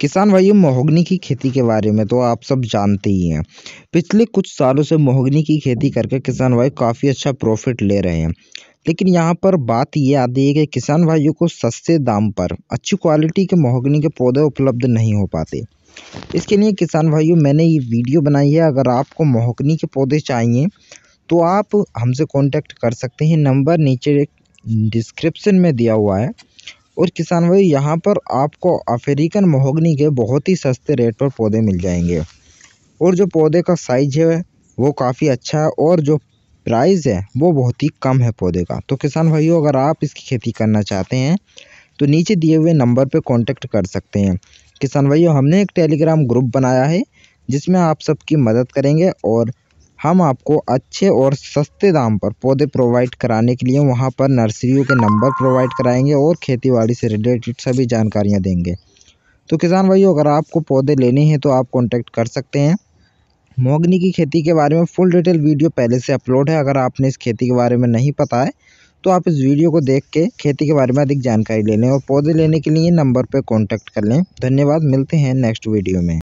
किसान भाइयों महोगनी की खेती के बारे में तो आप सब जानते ही हैं पिछले कुछ सालों से महोगनी की खेती करके किसान भाई काफ़ी अच्छा प्रॉफिट ले रहे हैं लेकिन यहाँ पर बात ये आती है कि किसान भाइयों को सस्ते दाम पर अच्छी क्वालिटी के महोगनी के पौधे उपलब्ध नहीं हो पाते इसके लिए किसान भाइयों मैंने ये वीडियो बनाई है अगर आपको महोगनी के पौधे चाहिए तो आप हमसे कॉन्टैक्ट कर सकते हैं नंबर नीचे डिस्क्रिप्सन में दिया हुआ है और किसान भाई यहाँ पर आपको अफ्रीकन महोगनी के बहुत ही सस्ते रेट पर पौधे मिल जाएंगे और जो पौधे का साइज है वो काफ़ी अच्छा है और जो प्राइस है वो बहुत ही कम है पौधे का तो किसान भाइयों अगर आप इसकी खेती करना चाहते हैं तो नीचे दिए हुए नंबर पर कांटेक्ट कर सकते हैं किसान भाइयों हमने एक टेलीग्राम ग्रुप बनाया है जिसमें आप सबकी मदद करेंगे और हम आपको अच्छे और सस्ते दाम पर पौधे प्रोवाइड कराने के लिए वहाँ पर नर्सरियों के नंबर प्रोवाइड कराएंगे और बाड़ी से रिलेटेड सभी जानकारियाँ देंगे तो किसान भाइयों अगर आपको पौधे लेने हैं तो आप कॉन्टैक्ट कर सकते हैं मोगनी की खेती के बारे में फुल डिटेल वीडियो पहले से अपलोड है अगर आपने इस खेती के बारे में नहीं पता है तो आप इस वीडियो को देख के खेती के बारे में अधिक जानकारी ले लें और पौधे लेने के लिए नंबर पर कॉन्टैक्ट कर लें धन्यवाद मिलते हैं नेक्स्ट वीडियो में